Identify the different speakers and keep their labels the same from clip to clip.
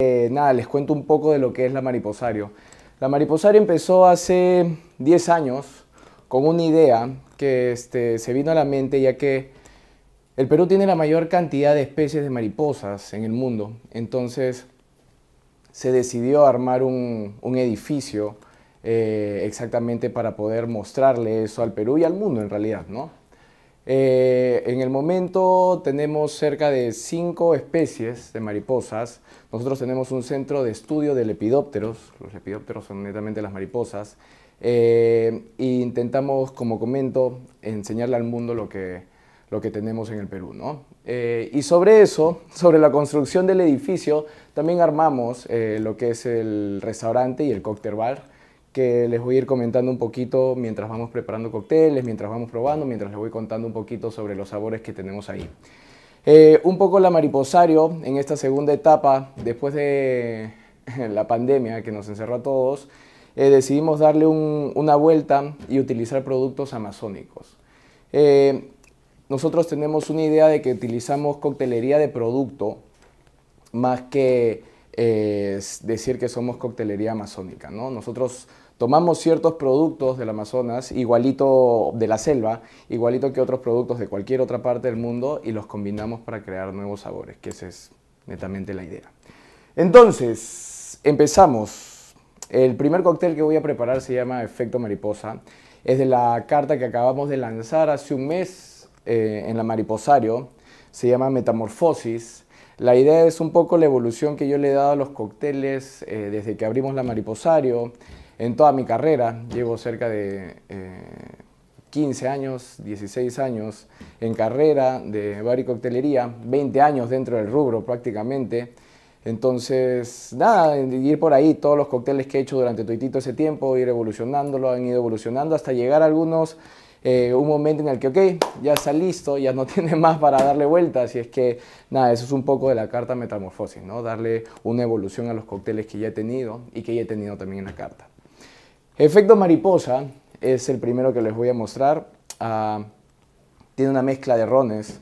Speaker 1: Eh, nada, les cuento un poco de lo que es la Mariposario. La Mariposario empezó hace 10 años con una idea que este, se vino a la mente ya que el Perú tiene la mayor cantidad de especies de mariposas en el mundo. Entonces se decidió armar un, edificio eh, exactamente para poder mostrarle eso al Perú y al mundo en realidad, ¿no? Eh, en el momento tenemos cerca de cinco especies de mariposas. Nosotros tenemos un centro de estudio de lepidópteros. Los lepidópteros son netamente las mariposas. e intentamos, como comento, enseñarle al mundo lo que, lo que tenemos en el Perú. Eh, y sobre eso, sobre la construcción del edificio, también armamos lo que es el restaurante y el cóctel bar que les voy a ir comentando un poquito mientras vamos preparando cócteles, mientras vamos probando, mientras les voy contando un poquito sobre los sabores que tenemos ahí. Eh, un poco la mariposario en esta segunda etapa, después de la pandemia que nos encerró a todos, eh, decidimos darle una vuelta y utilizar productos amazónicos. Eh, nosotros tenemos una idea de que utilizamos coctelería de producto más que es decir que somos coctelería amazónica. ¿no? Nosotros tomamos ciertos productos del Amazonas, igualito de la selva, igualito que otros productos de cualquier otra parte del mundo y los combinamos para crear nuevos sabores, que esa es netamente la idea. Entonces, empezamos. El primer cóctel que voy a preparar se llama Efecto Mariposa. Es de la carta que acabamos de lanzar hace un mes eh, en la Mariposario. Se llama Metamorfosis la idea es un poco la evolución que yo le he dado a los cócteles eh, desde que abrimos la Mariposario. En toda mi carrera, llevo cerca de 15 eh, años, 16 años en carrera de bar y coctelería, 20 años dentro del rubro prácticamente. Entonces, nada, ir por ahí, todos los cócteles que he hecho durante todo ese tiempo, ir evolucionándolo, han ido evolucionando hasta llegar a algunos eh, un momento en el que, ok, ya está listo, ya no tiene más para darle vueltas. Y es que, nada, eso es un poco de la carta metamorfosis, ¿no? Darle una evolución a los cócteles que ya he tenido y que ya he tenido también en la carta. Efecto mariposa es el primero que les voy a mostrar. Ah, tiene una mezcla de rones.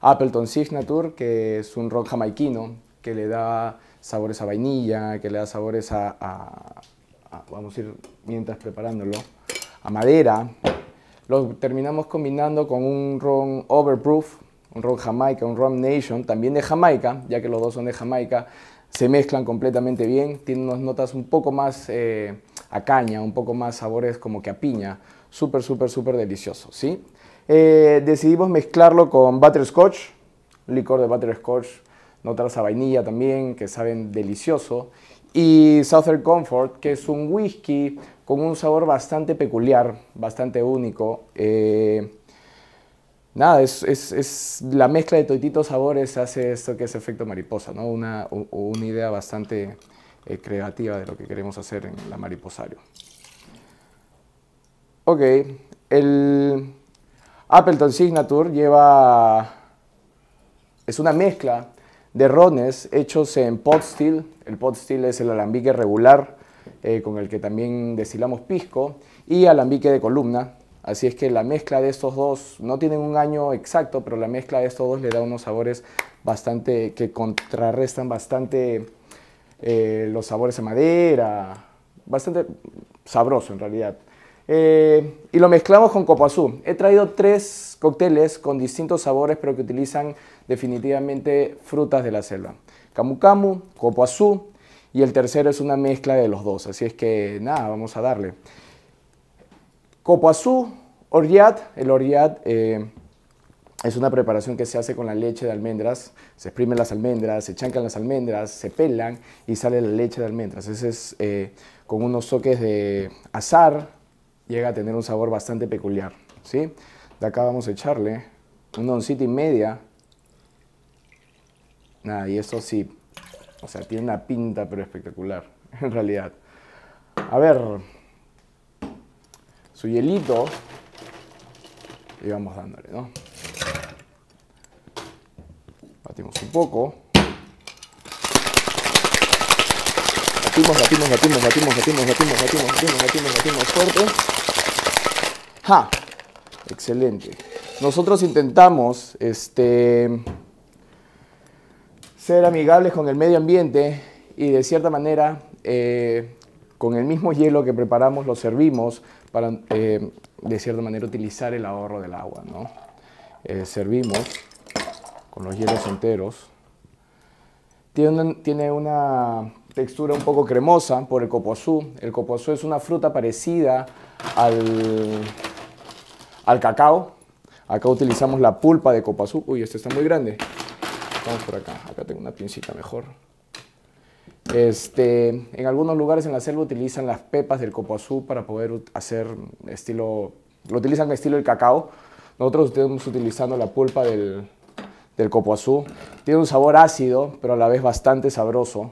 Speaker 1: Appleton Signature, que es un ron jamaiquino, que le da sabores a vainilla, que le da sabores a vamos a ir mientras preparándolo, a madera, lo terminamos combinando con un ron overproof, un ron Jamaica, un ron Nation, también de Jamaica, ya que los dos son de Jamaica. Se mezclan completamente bien, tienen unas notas un poco más eh, a caña, un poco más sabores como que a piña. Súper, súper, súper delicioso, ¿sí? Eh, decidimos mezclarlo con butterscotch, licor de butterscotch, notas a vainilla también, que saben delicioso y Southern Comfort, que es un whisky con un sabor bastante peculiar, bastante único. Eh, nada, es, la mezcla de toititos sabores hace esto que es efecto mariposa, ¿no? Una, una idea bastante eh, creativa de lo que queremos hacer en la mariposario. Ok, el Appleton Signature lleva... Es una mezcla de rones hechos en pot steel. El pot steel es el alambique regular eh, con el que también destilamos pisco y alambique de columna. Así es que la mezcla de estos dos, no tienen un año exacto, pero la mezcla de estos dos le da unos sabores bastante, que contrarrestan bastante eh, los sabores de madera, bastante sabroso en realidad. Eh, y lo mezclamos con azul He traído tres cócteles con distintos sabores, pero que utilizan definitivamente frutas de la selva. Camu Camu, azul y el tercero es una mezcla de los dos. Así es que nada, vamos a darle. copoazú, Oriat, el Oriat... Eh, es una preparación que se hace con la leche de almendras. Se exprimen las almendras, se chancan las almendras, se pelan y sale la leche de almendras. Ese es eh, con unos toques de azar, llega a tener un sabor bastante peculiar, ¿sí? De acá vamos a echarle un doncito y media. Nada, y eso sí, o sea, tiene una pinta pero espectacular, en realidad. A ver, su hielito y vamos dándole, ¿no? Batimos un poco. Batimos, batimos, batimos, batimos, batimos, batimos, batimos, batimos, fuerte. ¡Ja! Excelente. Nosotros intentamos este, ser amigables con el medio ambiente y de cierta manera eh, con el mismo hielo que preparamos lo servimos para eh, de cierta manera utilizar el ahorro del agua. ¿no? Eh, servimos con los hielos enteros. tiene una textura un poco cremosa por el copoazú. El copoazú es una fruta parecida al, al cacao. Acá utilizamos la pulpa de copoazú. Uy, este está muy grande. Vamos por acá. Acá tengo una pincita mejor. Este, en algunos lugares en la selva utilizan las pepas del copoazú para poder hacer estilo... Lo utilizan estilo el cacao. Nosotros estamos utilizando la pulpa del, del Tiene un sabor ácido, pero a la vez bastante sabroso.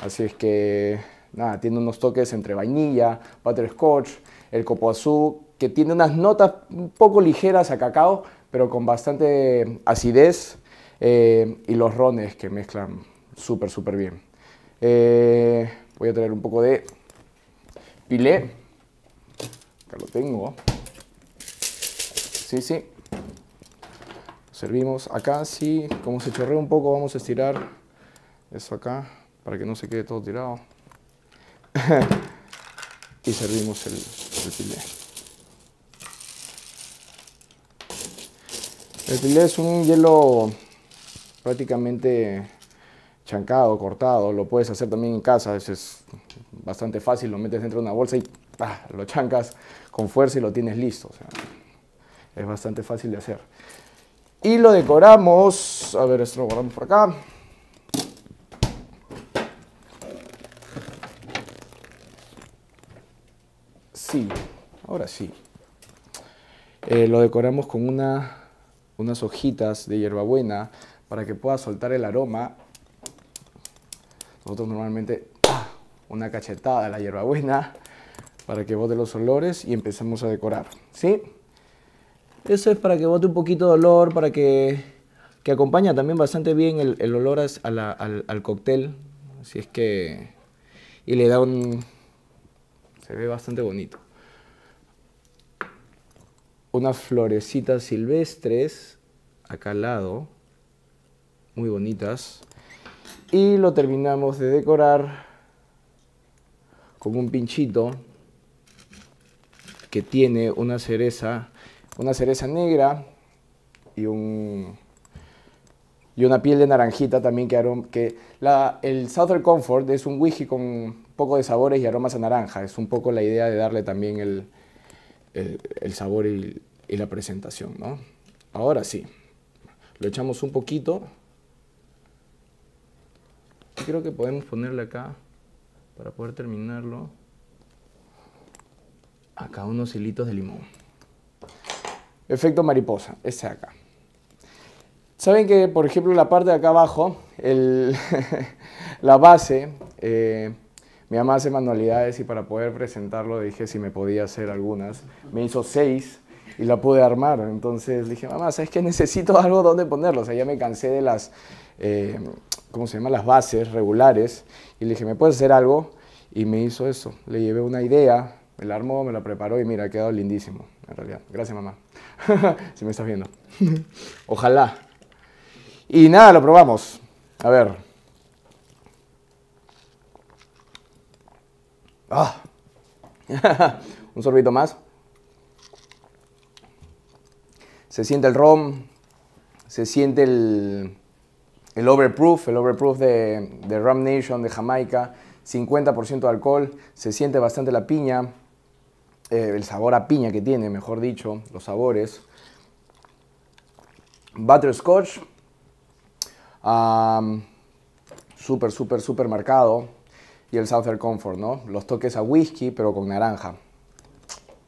Speaker 1: Así es que, nada, tiene unos toques entre vainilla, butterscotch, el copo azul, que tiene unas notas un poco ligeras a cacao, pero con bastante acidez, eh, y los rones que mezclan súper, súper bien. Eh, voy a traer un poco de pilé, Acá lo tengo. Sí, sí. Servimos acá, sí, como se chorrea un poco, vamos a estirar eso acá para que no se quede todo tirado. y servimos el, el El pilé es un hielo prácticamente chancado, cortado, lo puedes hacer también en casa, es, bastante fácil, lo metes dentro de una bolsa y ah, lo chancas con fuerza y lo tienes listo. es bastante fácil de hacer. Y lo decoramos, a ver, esto lo guardamos por acá. ahora sí. Eh, lo decoramos con unas hojitas de hierbabuena para que pueda soltar el aroma. Nosotros normalmente ¡ah! una cachetada de la hierbabuena para que bote los olores y empezamos a decorar. ¿Sí? Eso es para que bote un poquito de olor, para que, que acompaña también bastante bien el, olor al, al cóctel. Así es que... Y le da un... Se ve bastante bonito unas florecitas silvestres acá al lado, muy bonitas. Y lo terminamos de decorar con un pinchito que tiene una cereza, una cereza negra y un y una piel de naranjita también que, que la, el Southern Comfort es un whisky con un poco de sabores y aromas a naranja, es un poco la idea de darle también el, el, sabor y, la presentación, ¿no? Ahora sí, lo echamos un poquito. Creo que podemos ponerle acá para poder terminarlo. Acá unos hilitos de limón. Efecto mariposa, este acá. Saben que, por ejemplo, la parte de acá abajo, el la base, eh, mi mamá hace manualidades y para poder presentarlo dije si me podía hacer algunas. Me hizo seis y la pude armar. Entonces dije, mamá, ¿sabes qué? Necesito algo donde ponerlo. O sea, ya me cansé de las, eh, ¿cómo se llama? Las bases regulares. Y le dije, ¿me puedes hacer algo? Y me hizo eso. Le llevé una idea, me la armó, me la preparó y mira, ha quedado lindísimo, en realidad. Gracias, mamá. si me estás viendo. Ojalá. Y nada, lo probamos. A ver. Ah. Un sorbito más. Se siente el rom, se siente el, el overproof, el overproof de, Rum Nation, de Jamaica, 50% de alcohol, se siente bastante la piña, eh, el sabor a piña que tiene, mejor dicho, los sabores. Butterscotch, scotch ah, súper, super súper marcado y el Southern Comfort, ¿no? Los toques a whisky, pero con naranja.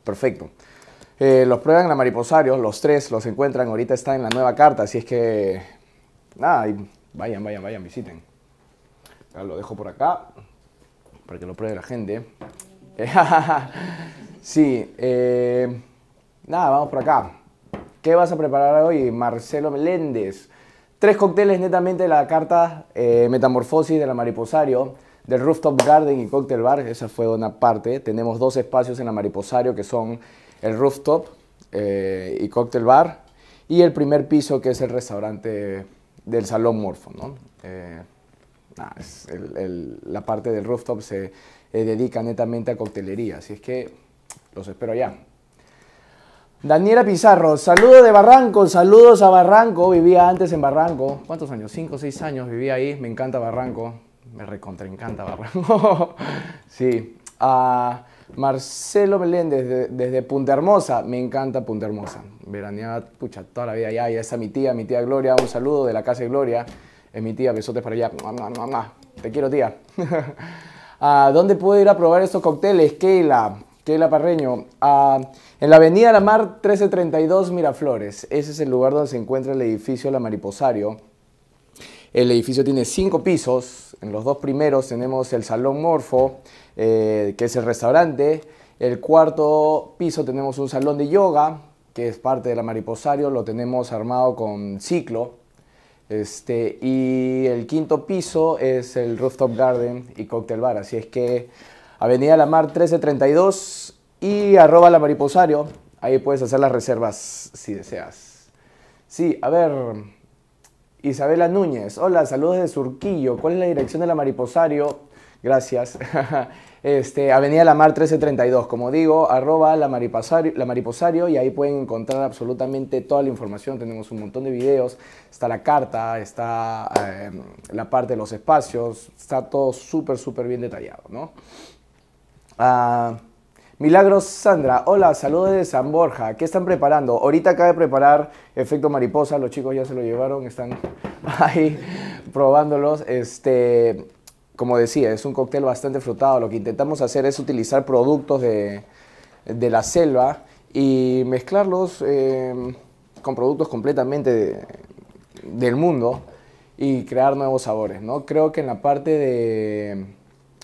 Speaker 1: Perfecto. Eh, los prueban en la Mariposario, los tres los encuentran, ahorita está en la nueva carta, así es que nada, vayan, vayan, vayan, visiten. lo dejo por acá para que lo pruebe la gente. sí, eh, nada, vamos por acá. ¿Qué vas a preparar hoy, Marcelo Meléndez? Tres cócteles netamente de la carta eh, Metamorfosis de la Mariposario del Rooftop Garden y Cocktail Bar, esa fue una parte. Tenemos dos espacios en la Mariposario que son el Rooftop eh, y Cocktail Bar y el primer piso que es el restaurante del Salón Morfo. ¿no? Eh, la parte del Rooftop se eh, dedica netamente a coctelería, así es que los espero allá. Daniela Pizarro, saludos de Barranco, saludos a Barranco, vivía antes en Barranco, ¿cuántos años? o 6 años vivía ahí, me encanta Barranco, me encanta Barranco. sí. Marcelo Meléndez, desde Punta Hermosa. Me encanta Punta Hermosa. Veraneaba, pucha, toda la vida allá. Ya esa mi tía, mi tía Gloria. Un saludo de la casa de Gloria. Es mi tía, besotes para allá. Te quiero, tía. ¿A ¿Dónde puedo ir a probar estos cócteles? Keila, Keila Parreño. en la Avenida La Mar 1332 Miraflores. Ese es el lugar donde se encuentra el edificio La Mariposario el edificio tiene cinco pisos. En los dos primeros tenemos el Salón Morfo, eh, que es el restaurante. El cuarto piso tenemos un salón de yoga, que es parte de La mariposario. Lo tenemos armado con ciclo. Este, y el quinto piso es el Rooftop Garden y Cocktail Bar. Así es que Avenida La Mar 1332 y arroba la mariposario. Ahí puedes hacer las reservas si deseas. Sí, a ver. Isabela Núñez, hola, saludos de Surquillo. ¿Cuál es la dirección de La mariposario? Gracias. Este, Avenida La Mar 1332, como digo, arroba la mariposario, y ahí pueden encontrar absolutamente toda la información. Tenemos un montón de videos, está la carta, está em, la parte de los espacios, está todo súper, súper bien detallado, ¿no? Ah, Milagros Sandra, hola, saludos de San Borja. ¿Qué están preparando? Ahorita acaba de preparar efecto mariposa, los chicos ya se lo llevaron, están ahí probándolos. Este, como decía, es un cóctel bastante frutado. Lo que intentamos hacer es utilizar productos de, la selva y mezclarlos em, con productos completamente del mundo y crear nuevos sabores. ¿no? Creo que en la parte de... Em,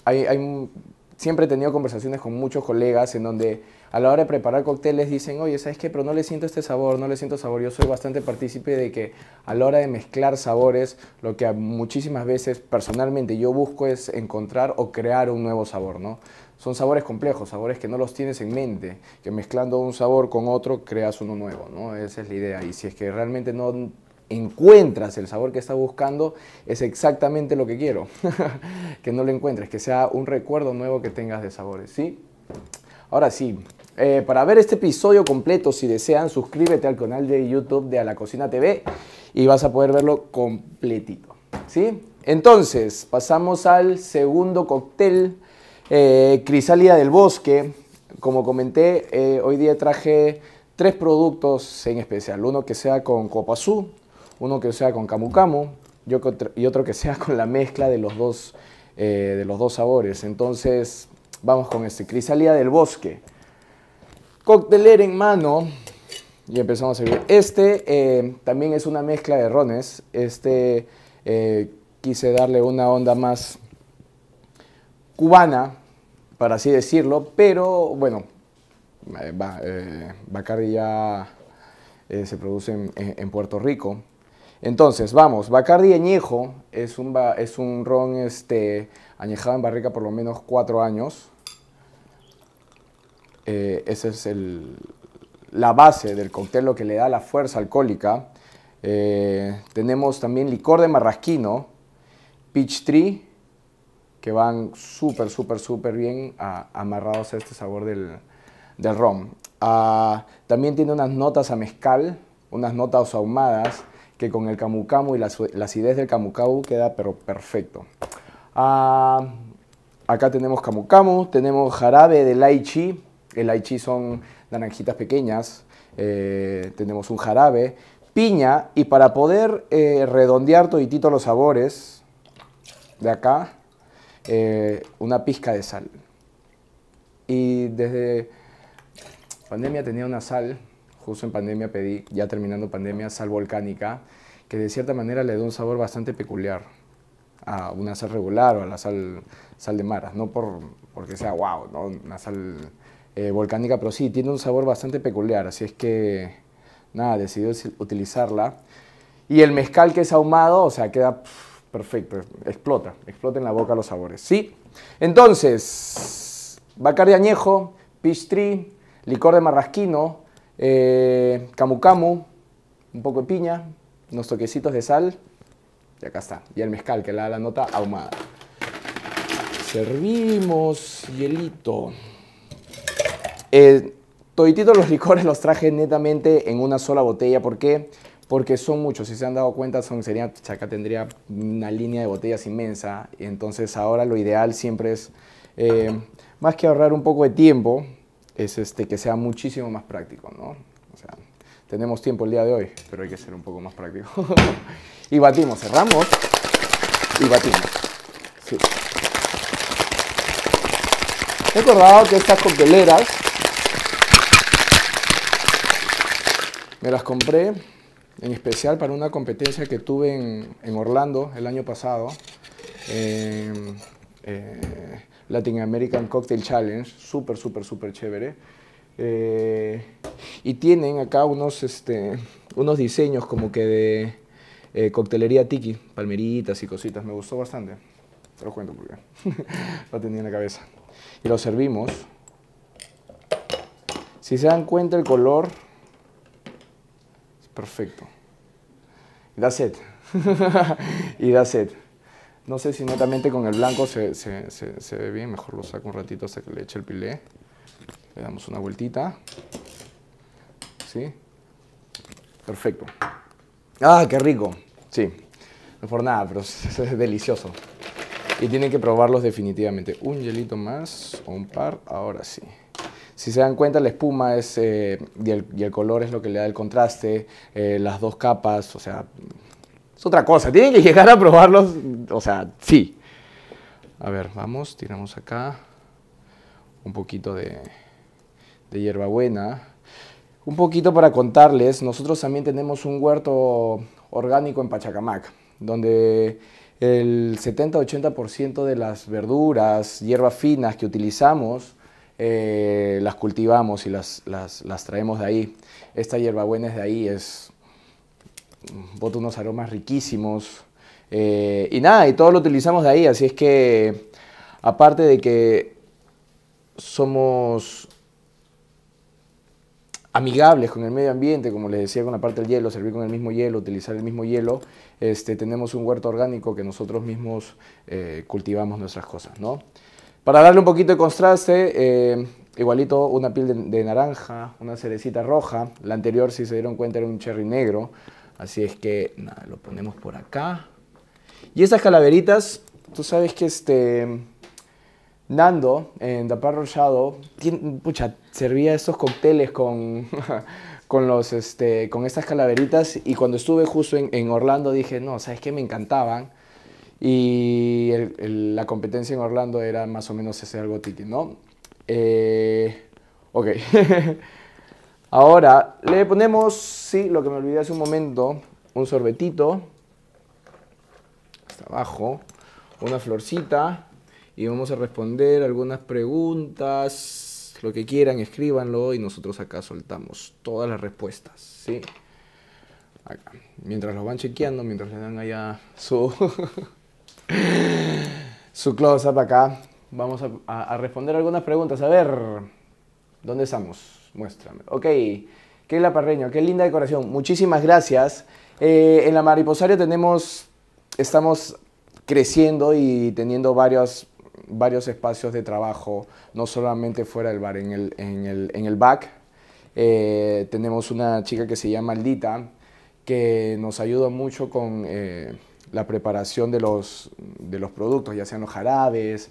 Speaker 1: hay, hay, siempre he tenido conversaciones con muchos colegas en donde a la hora de preparar cócteles dicen, oye, ¿sabes qué? Pero no le siento este sabor, no le siento sabor. Yo soy bastante partícipe de que a la hora de mezclar sabores, lo que muchísimas veces personalmente yo busco es encontrar o crear un nuevo sabor, ¿no? Son sabores complejos, sabores que no los tienes en mente, que mezclando un sabor con otro creas uno nuevo, ¿no? Esa es la idea. Y si es que realmente no encuentras el sabor que estás buscando, es exactamente lo que quiero. que no lo encuentres, que sea un recuerdo nuevo que tengas de sabores, ¿sí? Ahora sí, eh, para ver este episodio completo, si desean, suscríbete al canal de YouTube de A la Cocina TV y vas a poder verlo completito, ¿sí? Entonces, pasamos al segundo cóctel, eh, Crisálida del Bosque. Como comenté, eh, hoy día traje tres productos en especial. Uno que sea con copazú, uno que sea con camu camu y otro que sea con la mezcla de los dos, eh, de los dos sabores. Entonces, vamos con este, Crisalía del Bosque. Coctelera en mano y empezamos a servir. Este eh, también es una mezcla de rones. Este eh, quise darle una onda más cubana, para así decirlo, pero bueno, Bacardi ya se produce en Puerto Rico, entonces, vamos, Bacardi añejo es un, es un ron este, añejado en barrica por lo menos cuatro años. Eh, esa es la base del cóctel, lo que le da la fuerza alcohólica. Eh, tenemos también licor de marrasquino, peach tree, que van súper, súper, súper bien amarrados a este sabor del, ron. Ah, también tiene unas notas a mezcal, unas notas ahumadas, que con el camu y la, acidez del camu queda pero perfecto. Ah, acá tenemos camucamu, tenemos jarabe de laichi. El laichi son naranjitas pequeñas. Eh, tenemos un jarabe, piña y para poder eh, redondear toditito los sabores de acá, eh, una pizca de sal. Y desde pandemia tenía una sal justo en pandemia pedí, ya terminando pandemia, sal volcánica, que de cierta manera le da un sabor bastante peculiar a una sal regular o a la sal, de maras, no porque sea wow, ¿no? una sal eh, volcánica, pero sí, tiene un sabor bastante peculiar, así es que nada, decidí utilizarla. Y el mezcal que es ahumado, o sea, queda perfecto, explota, explota en la boca los sabores, ¿sí? Entonces, de añejo, peach tree, licor de marrasquino, eh, camu camu, un poco de piña, unos toquecitos de sal y acá está. Y el mezcal que le da la nota ahumada. Servimos hielito. Eh, los licores los traje netamente en una sola botella. ¿Por qué? Porque son muchos. Si se han dado cuenta, son, sería, acá tendría una línea de botellas inmensa. Entonces ahora lo ideal siempre es, eh, más que ahorrar un poco de tiempo, es este, que sea muchísimo más práctico, ¿no? O sea, tenemos tiempo el día de hoy, pero hay que ser un poco más práctico. y batimos, cerramos y batimos. He acordado que estas cocteleras me las compré en especial para una competencia que tuve en, Orlando el año pasado. Eh, eh, Latin American Cocktail Challenge, súper, súper, súper chévere. Eh, y tienen acá unos, este, unos diseños como que de eh, coctelería tiki, palmeritas y cositas. Me gustó bastante. Te lo cuento porque lo tenía en la cabeza. Y lo servimos. Si se dan cuenta, el color es perfecto. y Da sed. y da sed. No sé si netamente con el blanco se, ve bien. Mejor lo saco un ratito hasta que le eche el pilé. Le damos una vueltita. ¿Sí? Perfecto. ¡Ah, qué rico! Sí. No por nada, pero es, delicioso. Y tienen que probarlos definitivamente. Un hielito más o un par. Ahora sí. Si se dan cuenta, la espuma es, eh, y, el, color es lo que le da el contraste, eh, las dos capas, o sea, es otra cosa. Tienen que llegar a probarlos. O sea, sí. A ver, vamos, tiramos acá un poquito de, de hierbabuena. Un poquito para contarles, nosotros también tenemos un huerto orgánico en Pachacamac, donde el 70-80% de las verduras, hierbas finas que utilizamos, eh, las cultivamos y las, las, las, traemos de ahí. Esta hierbabuena es de ahí, es Mm, bota unos aromas riquísimos. Eh, y nada, y todo lo utilizamos de ahí, así es que aparte de que somos amigables con el medio ambiente, como les decía con la parte del hielo, servir con el mismo hielo, utilizar el mismo hielo, este, tenemos un huerto orgánico que nosotros mismos eh, cultivamos nuestras cosas, ¿no? Para darle un poquito de contraste, eh, igualito una piel de, naranja, una cerecita roja, la anterior si se dieron cuenta era un cherry negro, Así es que nada, lo ponemos por acá. Y esas calaveritas, tú sabes que este Nando en The Parallel Shadow servía estos cócteles con, con, los, este, con estas calaveritas y cuando estuve justo en, Orlando dije, no, sabes que me encantaban. Y la competencia en Orlando era más o menos ese algo tiki, ¿no? Eh, ok. Ahora le ponemos, sí, lo que me olvidé hace un momento, un sorbetito, hasta abajo, una florcita, y vamos a responder algunas preguntas, lo que quieran, escríbanlo, y nosotros acá soltamos todas las respuestas, ¿sí? Acá. Mientras lo van chequeando, mientras le dan allá su, su close-up acá, vamos a responder algunas preguntas. A ver, ¿dónde estamos? Muéstrame. Ok. la Parreño, qué linda decoración. Muchísimas gracias. Eh, en la mariposaria tenemos, estamos creciendo y teniendo varios, varios espacios de trabajo, no solamente fuera del bar, en el, en el, back. Eh, tenemos una chica que se llama Aldita, que nos ayuda mucho con eh, la preparación de los, de los productos, ya sean los jarabes,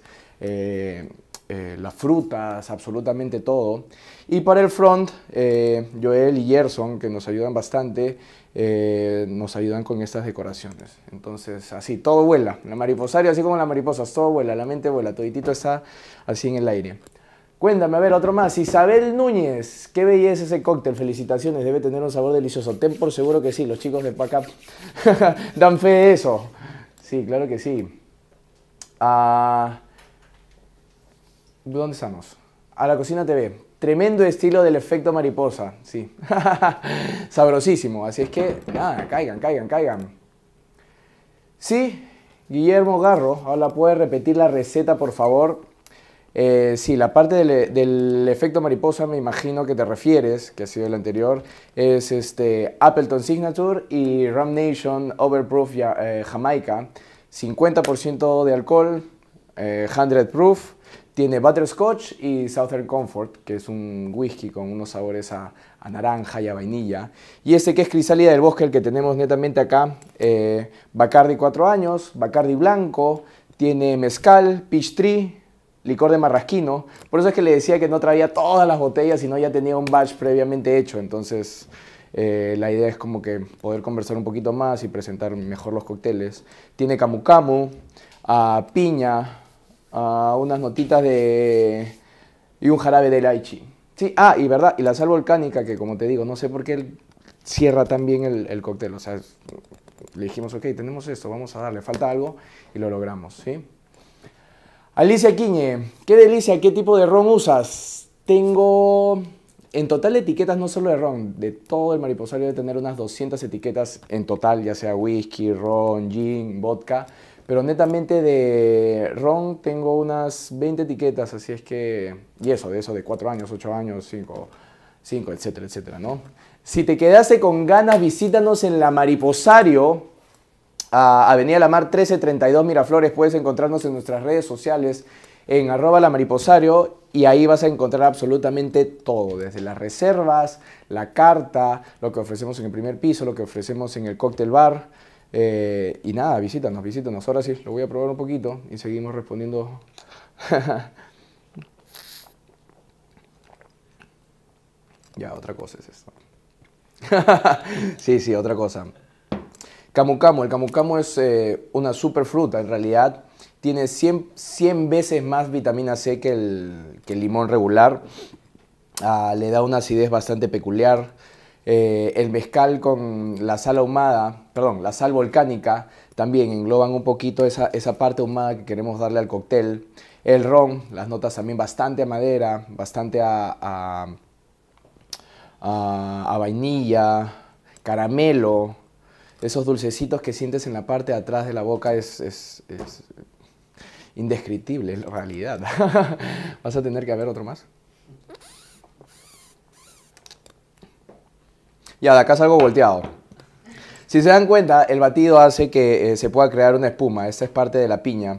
Speaker 1: eh, las frutas, absolutamente todo. Y para el front, eh, Joel y Gerson, que nos ayudan bastante, eh, nos ayudan con estas decoraciones. Entonces, así, todo vuela. La mariposaria, así como las mariposas, todo vuela, la mente vuela, toditito está así en el aire. Cuéntame, a ver, otro más. Isabel Núñez, qué belleza ese cóctel, felicitaciones, debe tener un sabor delicioso. Ten por seguro que sí, los chicos de Pack dan fe eso. Sí, claro que sí. Ah... ¿Dónde estamos? A la cocina TV. Tremendo estilo del efecto mariposa, sí. Sabrosísimo, así es que nada, caigan, caigan, caigan. Sí, Guillermo Garro, ahora puedes repetir la receta, por favor. Eh, sí, la parte del, efecto mariposa me imagino que te refieres, que ha sido el anterior, es este Appleton Signature y Ram Nation Overproof eh, Jamaica, 50% de alcohol, 100 eh, proof, tiene Butterscotch y Southern Comfort, que es un whisky con unos sabores a, naranja y a vainilla. Y este que es Crisalia del Bosque, el que tenemos netamente acá, eh, Bacardi 4 años, Bacardi blanco, tiene mezcal, peach tree, licor de marrasquino. Por eso es que le decía que no traía todas las botellas, sino ya tenía un batch previamente hecho. Entonces, eh, la idea es como que poder conversar un poquito más y presentar mejor los cócteles. Tiene camu camu, ah, piña, unas notitas de... y un jarabe de laichi. Sí, ah, y verdad, y la sal volcánica, que como te digo, no sé por qué él cierra tan bien el, cóctel. O sea, le dijimos, ok, tenemos esto, vamos a darle, falta algo, y lo logramos, ¿sí? Alicia Quiñe, qué delicia, qué tipo de ron usas. Tengo en total etiquetas, no solo de ron, de todo el mariposario de tener unas 200 etiquetas en total, ya sea whisky, ron, gin, vodka, pero netamente de ron tengo unas 20 etiquetas, así es que... Y eso, de eso, de 4 años, 8 años, 5, 5, etcétera, etcétera, ¿no? Si te quedaste con ganas, visítanos en La Mariposario, a Avenida La Mar 1332 Miraflores. Puedes encontrarnos en nuestras redes sociales en arroba la mariposario y ahí vas a encontrar absolutamente todo, desde las reservas, la carta, lo que ofrecemos en el primer piso, lo que ofrecemos en el cóctel bar, eh, y nada, visítanos, visítanos. Ahora sí, lo voy a probar un poquito y seguimos respondiendo. ya, otra cosa es esto. sí, sí, otra cosa. Camu camu, el camu camu es eh, una una fruta, en realidad tiene 100, veces más vitamina C que el, limón regular, ah, le da una acidez bastante peculiar, eh, el mezcal con la sal ahumada, perdón, la sal volcánica, también engloban un poquito esa, parte ahumada que queremos darle al cóctel. El ron, las notas también bastante a madera, bastante a, a, vainilla, caramelo, esos dulcecitos que sientes en la parte de atrás de la boca es, es, es indescriptible, es la realidad. ¿Vas a tener que haber otro más? Ya, de acá salgo volteado. Si se dan cuenta, el batido hace que eh, se pueda crear una espuma. Esta es parte de la piña.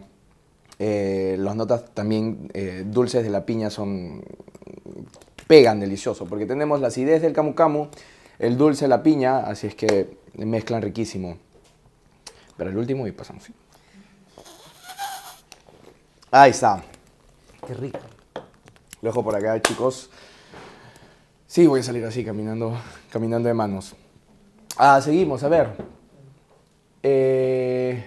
Speaker 1: Eh, las notas también eh, dulces de la piña son pegan delicioso, porque tenemos la acidez del camu camu, el dulce de la piña, así es que mezclan riquísimo. Pero el último y pasamos. Ahí está. Qué rico. Lo dejo por acá, chicos. Sí, voy a salir así, caminando, caminando de manos. Ah, seguimos, a ver. Eh,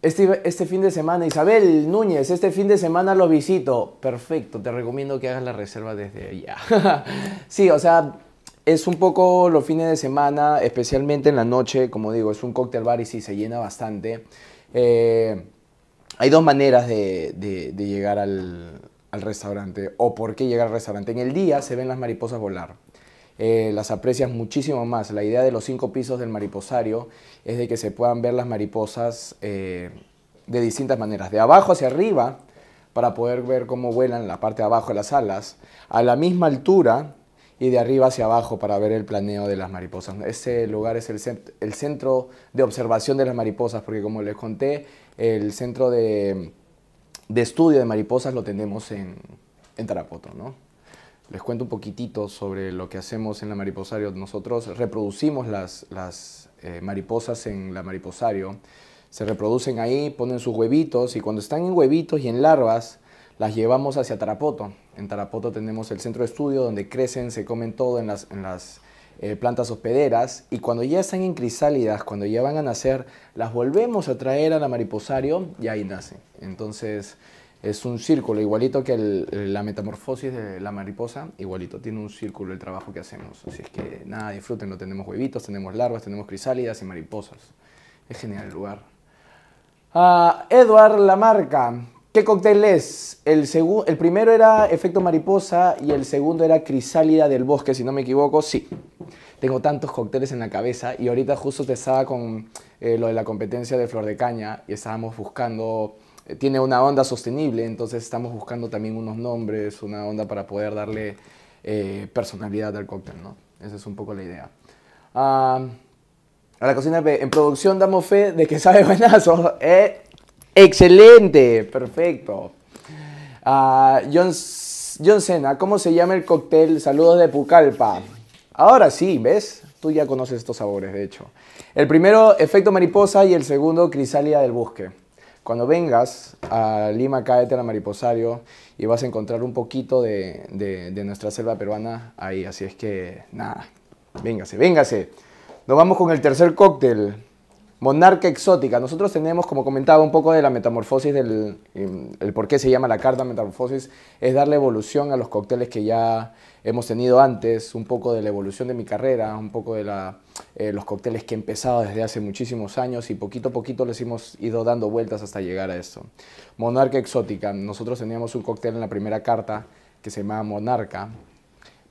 Speaker 1: este, este, fin de semana, Isabel Núñez, este fin de semana lo visito. Perfecto, te recomiendo que hagas la reserva desde allá. sí, o sea, es un poco los fines de semana, especialmente en la noche, como digo, es un cóctel bar y sí, se llena bastante. Eh, hay dos maneras de llegar al, al restaurante o por qué llegar al restaurante. En el día se ven las mariposas volar. Eh, las aprecias muchísimo más. La idea de los cinco pisos del mariposario es de que se puedan ver las mariposas eh, de distintas maneras. De abajo hacia arriba, para poder ver cómo vuelan la parte de abajo de las alas, a la misma altura y de arriba hacia abajo para ver el planeo de las mariposas. Ese lugar es el centro de observación de las mariposas, porque como les conté, el centro de de estudio de mariposas lo tenemos en, Tarapoto, ¿no? Les cuento un poquitito sobre lo que hacemos en la mariposario. Nosotros reproducimos las, las eh, mariposas en la mariposario. Se reproducen ahí, ponen sus huevitos y cuando están en huevitos y en larvas, las llevamos hacia Tarapoto. En Tarapoto tenemos el centro de estudio donde crecen, se comen todo en las, en las eh, plantas hospederas y cuando ya están en crisálidas, cuando ya van a nacer, las volvemos a traer a la mariposario y ahí nacen. Entonces es un círculo, igualito que la metamorfosis de la mariposa, igualito, tiene un círculo el trabajo que hacemos. Así es que nada, disfrútenlo, tenemos huevitos, tenemos larvas, tenemos crisálidas y mariposas. Es genial el lugar. A ah, Edward Lamarca, ¿Qué cóctel es? El, el primero era Efecto Mariposa y el segundo era Crisálida del Bosque, si no me equivoco. Sí, tengo tantos cócteles en la cabeza y ahorita justo te estaba con eh, lo de la competencia de Flor de Caña y estábamos buscando, eh, tiene una onda sostenible, entonces estamos buscando también unos nombres, una onda para poder darle eh, personalidad al cóctel, ¿no? Esa es un poco la idea. Ah, a la cocina en producción damos fe de que sabe buenazo. Excelente, perfecto. Ah, John, John Cena, ¿cómo se llama el cóctel? Saludos de pucalpa Ahora sí, ¿ves? Tú ya conoces estos sabores, de hecho. El primero, efecto mariposa, y el segundo, crisálida del bosque. Cuando vengas a Lima, cáete mariposario y vas a encontrar un poquito de, de nuestra selva peruana ahí. Así es que, nada, véngase, véngase. Nos vamos con el tercer cóctel. Monarca exótica. Nosotros tenemos, como comentaba, un poco de la metamorfosis del em, el por qué se llama la carta metamorfosis, es darle evolución a los cócteles que ya hemos tenido antes, un poco de la evolución de mi carrera, un poco de eh, los cócteles que he empezado desde hace muchísimos años y poquito a poquito les hemos ido dando vueltas hasta llegar a esto. Monarca exótica. Nosotros teníamos un cóctel en la primera carta que se llamaba Monarca,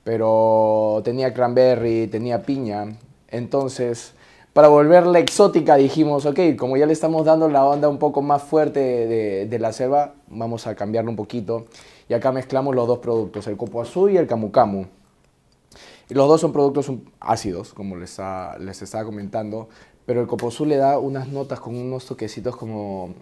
Speaker 1: pero tenía cranberry, tenía piña, entonces para volverla exótica dijimos, ok, como ya le estamos dando la onda un poco más fuerte de, la selva, vamos a cambiarlo un poquito. Y acá mezclamos los dos productos, el copo azul y el camu camu. los dos son productos ácidos, como les, les estaba comentando, pero el copo azul le da unas notas con unos toquecitos como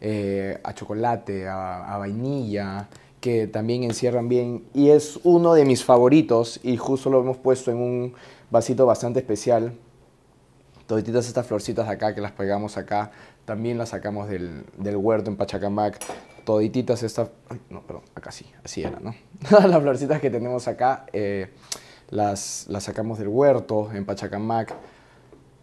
Speaker 1: eh, a chocolate, a vainilla, que también encierran bien. Y es uno de mis favoritos y justo lo hemos puesto en un vasito bastante especial Todas estas florcitas acá que las pegamos acá, también las sacamos del, huerto en Pachacamac. Todititas estas, no, perdón, acá sí, así era, ¿no? las florcitas que tenemos acá eh, las, las, sacamos del huerto en Pachacamac.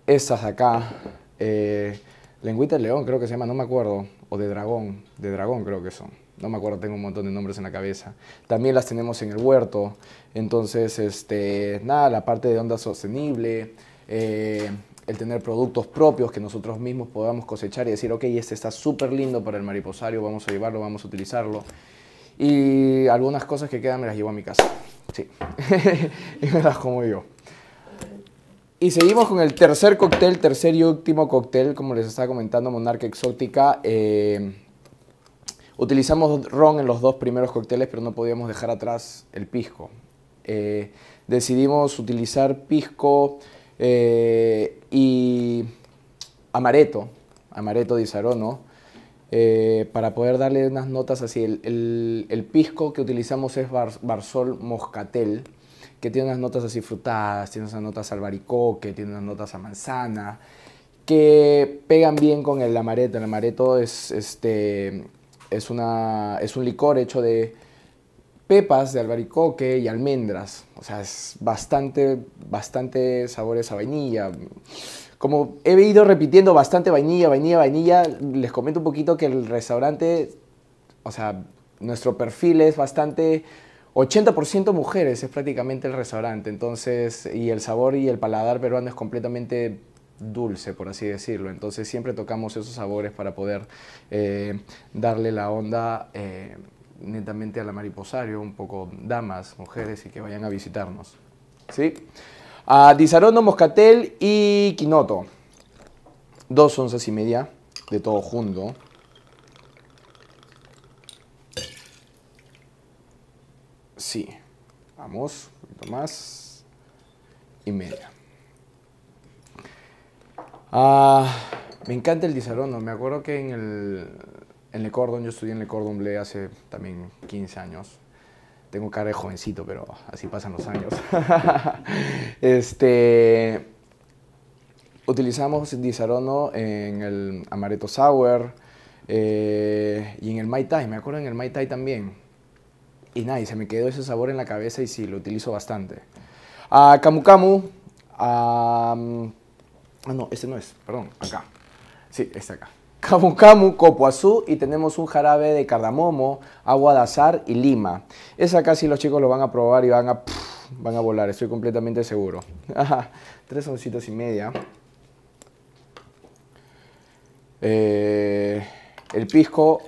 Speaker 1: Estas acá, eh, lengüita de león creo que se llama, no me acuerdo, o de dragón, de dragón creo que son no me acuerdo, tengo un montón de nombres en la cabeza. También las tenemos en el huerto. Entonces, este, nada, la parte de onda sostenible, eh, el tener productos propios que nosotros mismos podamos cosechar y decir, ok, este está súper lindo para el mariposario, vamos a llevarlo, vamos a utilizarlo. Y algunas cosas que quedan me las llevo a mi casa. Sí. y me las como yo. Y seguimos con el tercer cóctel, tercer y último cóctel, como les estaba comentando, Monarca Exótica. Eh, utilizamos ron en los dos primeros cócteles, pero no podíamos dejar atrás el pisco. Eh, decidimos utilizar pisco eh, y Amareto, Amareto Di Sarono, eh, para poder darle unas notas así. El, pisco que utilizamos es Barsol Moscatel, que tiene unas notas así frutadas, tiene unas notas al baricoque, tiene unas notas a manzana, que pegan bien con el amareto. El amareto es, este, es, una, es un licor hecho de pepas de albaricoque y almendras. O sea, es bastante, bastante sabores a vainilla. Como he ido repitiendo bastante vainilla, vainilla, vainilla, les comento un poquito que el restaurante, o sea, nuestro perfil es bastante... 80% mujeres es prácticamente el restaurante, entonces, y el sabor y el paladar peruano es completamente dulce, por así decirlo. Entonces siempre tocamos esos sabores para poder eh, darle la onda eh, netamente a la mariposario, un poco damas, mujeres y que vayan a visitarnos. ¿Sí? A Moscatel y Quinoto. Dos onzas y media de todo junto. Sí. Vamos, un poquito más. Y media. Ah, me encanta el disarondo. Me acuerdo que en el, en Le Cordon, yo estudié en Le Cordon Bleu hace también 15 años. Tengo cara de jovencito, pero así pasan los años. este, utilizamos disarono en el amaretto sour eh, y en el mai tai. Me acuerdo en el mai tai también. Y nada, y se me quedó ese sabor en la cabeza y sí, lo utilizo bastante. A camu camu, Ah, no, este no es, perdón, acá. Sí, está acá camu camu, azul y tenemos un jarabe de cardamomo, agua de azar y lima. Esa casi los chicos lo van a probar y van a, van a volar, estoy completamente seguro. Tres oncitos y media. Eh, el pisco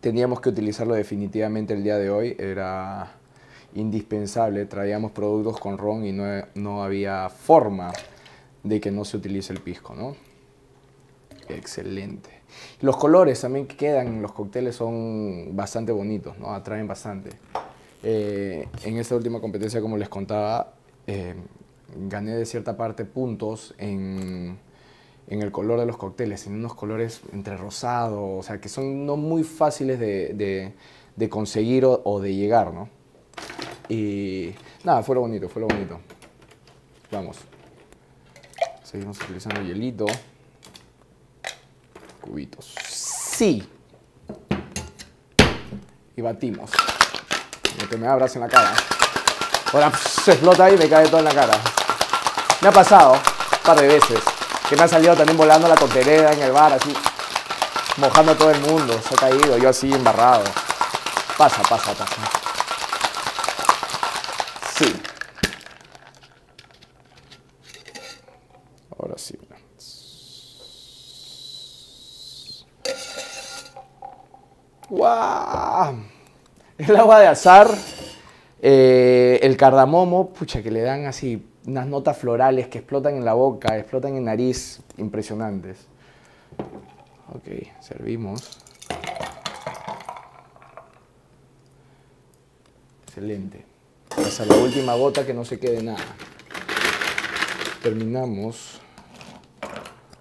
Speaker 1: teníamos que utilizarlo definitivamente el día de hoy, era indispensable, traíamos productos con ron y no, no había forma de que no se utilice el pisco, ¿no? Excelente. Los colores también que quedan en los cócteles son bastante bonitos, ¿no? Atraen bastante. Eh, en esta última competencia, como les contaba, eh, gané de cierta parte puntos en, el color de los cócteles, en unos colores entre rosados o sea, que son no muy fáciles de, conseguir o, de llegar, ¿no? Y nada, fue lo bonito, fue lo bonito. Vamos. Seguimos utilizando hielito cubitos. Sí. Y batimos. Lo que me abras en la cara. Ahora se explota y me cae todo en la cara. Me ha pasado un par de veces que me ha salido también volando la coterera en el bar, así mojando a todo el mundo. Se ha caído, yo así embarrado. Pasa, pasa, pasa. agua, el agua de azar, eh, el cardamomo, pucha, que le dan así unas notas florales que explotan en la boca, explotan en nariz, impresionantes. Ok, servimos. Excelente. Hasta la última gota que no se quede nada. Terminamos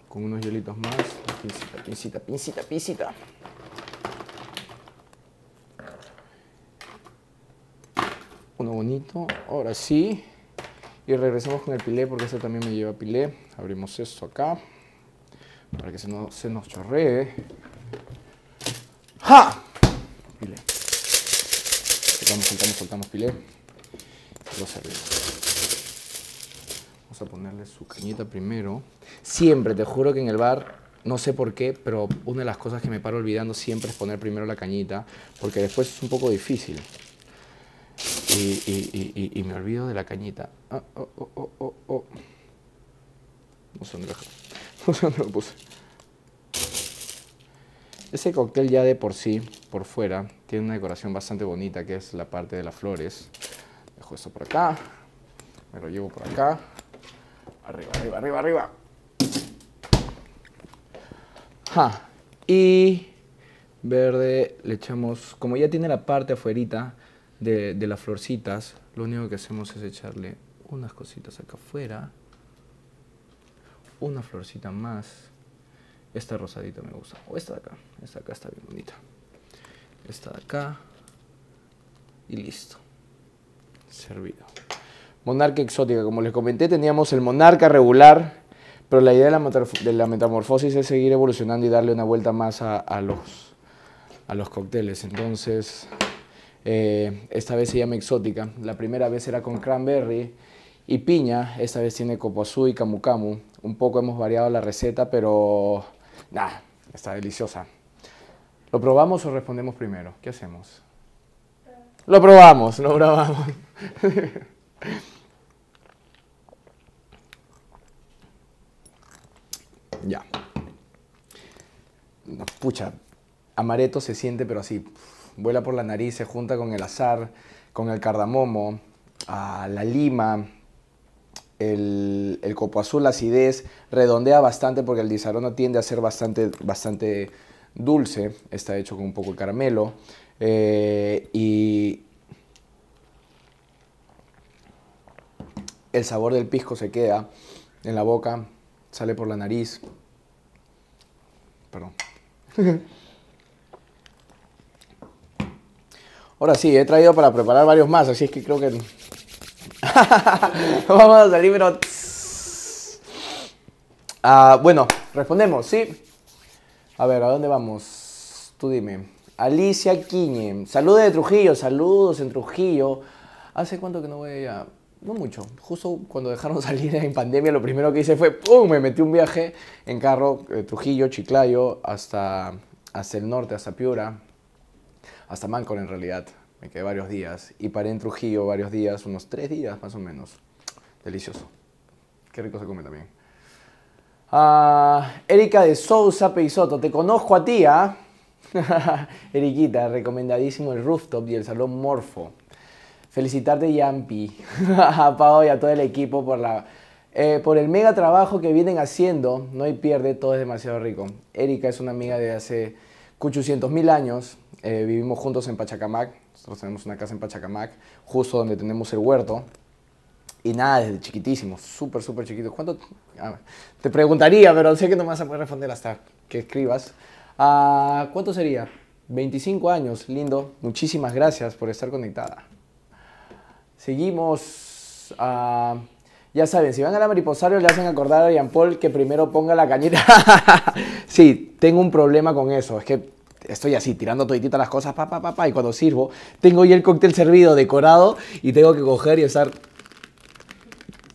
Speaker 1: con unos hielitos más. Pincita, pincita, pincita, pincita. bonito. Ahora sí. Y regresamos con el pilé porque este también me lleva pilé. Abrimos esto acá para que se, no, se nos chorree. ¡Ja! Pilé. Soltamos, soltamos, soltamos pilé. Lo Vamos a ponerle su cañita primero. Siempre, te juro que en el bar, no sé por qué, pero una de las cosas que me paro olvidando siempre es poner primero la cañita, porque después es un poco difícil y, me olvido de la cañita. Ah, oh, oh, oh, no sé dónde No sé lo puse. Ese cóctel ya de por sí, por fuera, tiene una decoración bastante bonita que es la parte de las flores. Dejo esto por acá, me lo llevo por acá. Arriba, arriba, arriba, arriba. Y verde le echamos, como ya tiene la parte afuerita, de, las florcitas, lo único que hacemos es echarle unas cositas acá afuera. Una florcita más. Esta rosadita me gusta. O esta de acá. Esta de acá está bien bonita. Esta de acá. Y listo. Servido. Monarca exótica. Como les comenté, teníamos el monarca regular. Pero la idea de la, de la metamorfosis es seguir evolucionando y darle una vuelta más a, a los, a los cócteles. Entonces, eh, esta vez se llama exótica. La primera vez era con cranberry y piña. Esta vez tiene coposú y camu camu. Un poco hemos variado la receta, pero está deliciosa. ¿Lo probamos o respondemos primero? ¿Qué hacemos? Lo probamos, lo probamos. ya. pucha, amareto se siente, pero así vuela por la nariz, se junta con el azar, con el cardamomo, a la lima, el, copo azul, la acidez, redondea bastante porque el disarona tiende a ser bastante, bastante dulce, está hecho con un poco de caramelo. Eh, y el sabor del pisco se queda en la boca, sale por la nariz. Perdón. Ahora sí, he traído para preparar varios más, así es que creo que... Vamos a salir, pero... Ah, bueno, respondemos, ¿sí? A ver, ¿a dónde vamos? Tú dime. Alicia Quiñe. Saludos de Trujillo, saludos en Trujillo. ¿Hace cuánto que no voy allá? No mucho. Justo cuando dejaron salir en pandemia, lo primero que hice fue, ¡pum! Me metí un viaje en carro, de eh, Trujillo, Chiclayo, hasta, hasta el norte, hasta Piura hasta Mancor en realidad. Me quedé varios días y paré en Trujillo varios días, unos tres días más o menos. Delicioso. Qué rico se come también. Ah, Erika de Sousa Peisoto, te conozco a ti, ¿ah? Eriquita, recomendadísimo el rooftop y el salón Morfo. Felicitarte, Yampi, a Pao y a todo el equipo por, la, eh, por el mega trabajo que vienen haciendo. No hay pierde, todo es demasiado rico. Erika es una amiga de hace 800 mil años eh, vivimos juntos en Pachacamac. Nosotros tenemos una casa en Pachacamac, justo donde tenemos el huerto. Y nada, desde chiquitísimo, súper, súper chiquito. ¿Cuánto? te preguntaría, pero sé que no me vas a poder responder hasta que escribas. Ah, ¿Cuánto sería? 25 años, lindo. Muchísimas gracias por estar conectada. Seguimos. a... Ah, ya saben, si van a la mariposario le hacen acordar a Jean Paul que primero ponga la cañita. sí, tengo un problema con eso. Es que estoy así tirando toditita las cosas, pa, pa, pa, y cuando sirvo, tengo ya el cóctel servido, decorado, y tengo que coger y estar...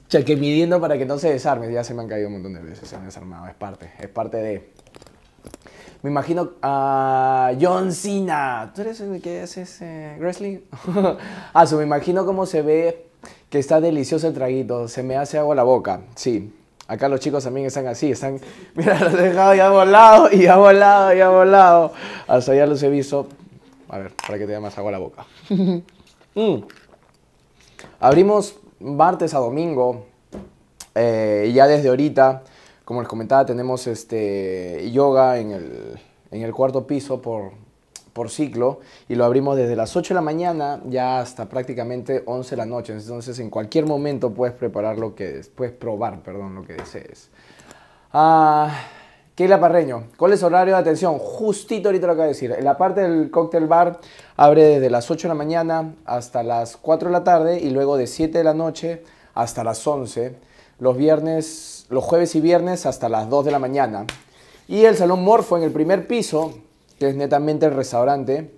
Speaker 1: que midiendo para que no se desarme. Ya se me han caído un montón de veces, se han desarmado, es parte, es parte de... Me imagino a John Cena. ¿Tú eres el que haces ese... ah, me imagino cómo se ve que está delicioso el traguito, se me hace agua la boca. Sí, acá los chicos también están así, están, mira, los he dejado y ha volado, y ha volado, y ha volado. Hasta ya los he visto. A ver, para que te dé más agua la boca. Mm. Abrimos martes a domingo, eh, ya desde ahorita, como les comentaba, tenemos este yoga en el cuarto piso por por ciclo y lo abrimos desde las 8 de la mañana ya hasta prácticamente 11 de la noche. Entonces en cualquier momento puedes preparar lo que puedes probar, perdón, lo que desees. Ah, Keila Parreño, ¿cuál es el horario de atención? Justito ahorita lo que voy a decir. En la parte del cóctel bar abre desde las 8 de la mañana hasta las 4 de la tarde y luego de 7 de la noche hasta las 11. Los viernes, los jueves y viernes hasta las 2 de la mañana. Y el Salón Morfo en el primer piso que es netamente el restaurante.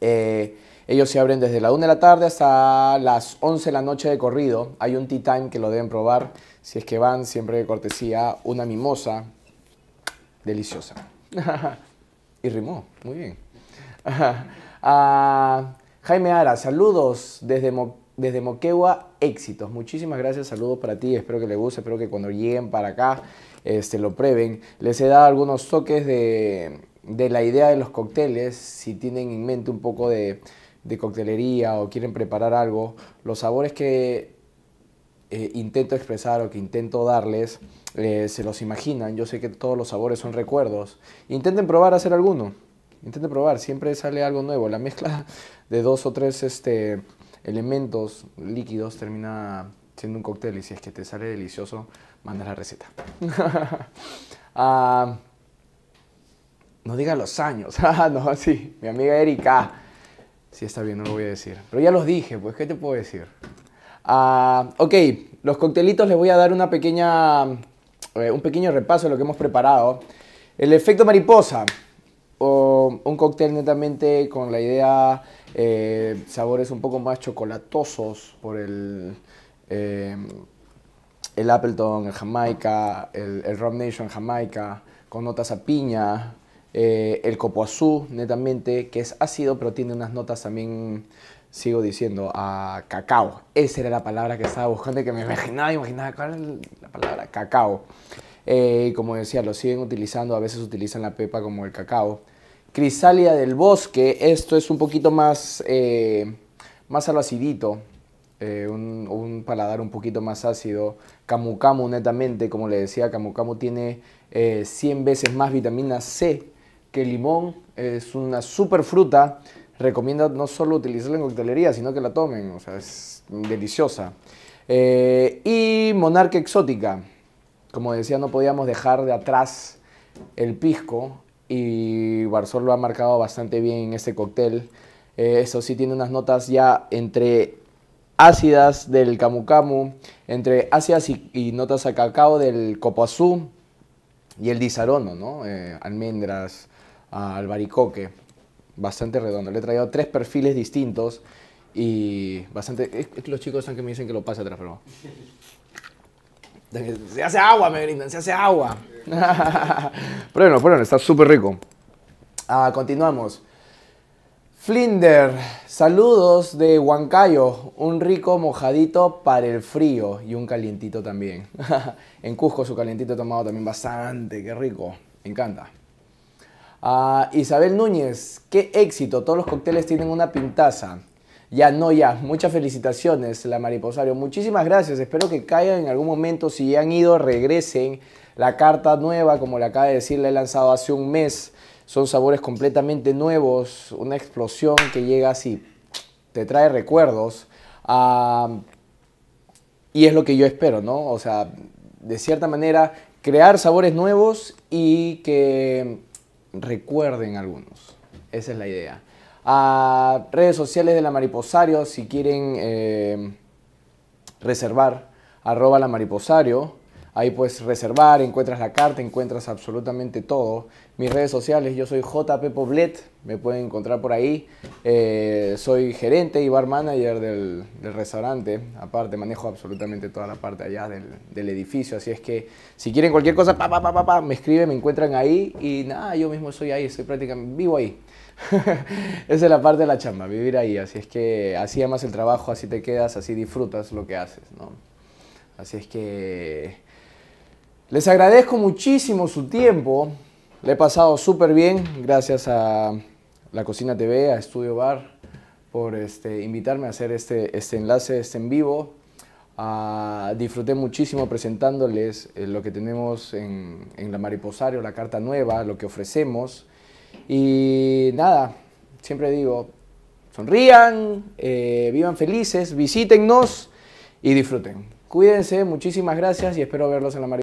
Speaker 1: Eh, ellos se abren desde la 1 de la tarde hasta las 11 de la noche de corrido. Hay un tea time que lo deben probar. Si es que van, siempre de cortesía, una mimosa deliciosa. y rimó, muy bien. Ah, Jaime Ara, saludos desde, desde Moquegua, éxitos. Muchísimas gracias, saludos para ti. Espero que le guste, espero que cuando lleguen para acá este, lo prueben. Les he dado algunos toques de de la idea de los cócteles, si tienen en mente un poco de, coctelería o quieren preparar algo, los sabores que eh, intento expresar o que intento darles, eh, se los imaginan. Yo sé que todos los sabores son recuerdos. Intenten probar hacer alguno. Intenten probar, siempre sale algo nuevo. La mezcla de dos o tres este, elementos líquidos termina siendo un cóctel y si es que te sale delicioso, manda la receta. Ah, no diga los años. Ah, no, sí, mi amiga Erika. Sí, está bien, no lo voy a decir. Pero ya los dije, pues, ¿qué te puedo decir? Ah, ok, los coctelitos les voy a dar una pequeña, eh, un pequeño repaso de lo que hemos preparado. El efecto mariposa, o un cóctel netamente con la idea, eh, sabores un poco más chocolatosos por el, eh, el Appleton, el Jamaica, el, el Rum Nation Jamaica, con notas a piña, eh, el copoazú, netamente, que es ácido, pero tiene unas notas también, sigo diciendo, a cacao. Esa era la palabra que estaba buscando y que me imaginaba, imaginaba, ¿cuál la palabra? Cacao. Eh, y como decía, lo siguen utilizando, a veces utilizan la pepa como el cacao. Crisalia del bosque, esto es un poquito más, eh, más a lo acidito, un, paladar un poquito más ácido. Camu camu, netamente, como le decía, camu camu tiene 100 veces más vitamina C que el limón es una super fruta. Recomiendo no solo utilizarla en coctelería, sino que la tomen. O sea, es deliciosa. Eh, y Monarca Exótica. Como decía, no podíamos dejar de atrás el pisco. Y Barzol lo ha marcado bastante bien en este cóctel. Eh, eso sí, tiene unas notas ya entre ácidas del camu camu, entre ácidas y, notas a cacao del copoazú y el disarono, ¿no? Eh, almendras, Albaricoque. Bastante redondo. Le he traído tres perfiles distintos y bastante... Es que Los chicos están que me dicen que lo pase atrás, pero... Se hace agua, me brindan, se hace agua. pero bueno, bueno, está súper rico. Ah, continuamos. Flinder, saludos de Huancayo, un rico mojadito para el frío y un calientito también. en Cusco su calientito tomado también bastante, qué rico, me encanta. Ah, Isabel Núñez, qué éxito, todos los cócteles tienen una pintaza. Ya no, ya, muchas felicitaciones, la Mariposario. Muchísimas gracias, espero que caigan en algún momento, si ya han ido, regresen. La carta nueva, como le acaba de decir, la he lanzado hace un mes. Son sabores completamente nuevos, una explosión que llega así, te trae recuerdos. Ah, y es lo que yo espero, ¿no? O sea, de cierta manera, crear sabores nuevos y que recuerden algunos. Esa es la idea. A redes sociales de la Mariposario, si quieren eh, reservar, arroba la Mariposario. Ahí puedes reservar, encuentras la carta, encuentras absolutamente todo. Mis redes sociales, yo soy JP Poblet, me pueden encontrar por ahí. Eh, soy gerente y bar manager del, restaurante. Aparte, manejo absolutamente toda la parte allá del, edificio. Así es que si quieren cualquier cosa, pa, pa, pa, pa, me escriben, me encuentran ahí. Y nada, yo mismo soy ahí, estoy prácticamente vivo ahí. Esa es la parte de la chamba, vivir ahí. Así es que así amas el trabajo, así te quedas, así disfrutas lo que haces. ¿no? Así es que les agradezco muchísimo su tiempo. Le he pasado súper bien. Gracias a La Cocina TV, a Estudio Bar, por este, invitarme a hacer este, este, enlace, este en vivo. Ah, disfruté muchísimo presentándoles eh, lo que tenemos en, la Mariposario, la carta nueva, lo que ofrecemos. Y nada, siempre digo, sonrían, eh, vivan felices, visítennos y disfruten. Cuídense, muchísimas gracias y espero verlos en la Mariposario.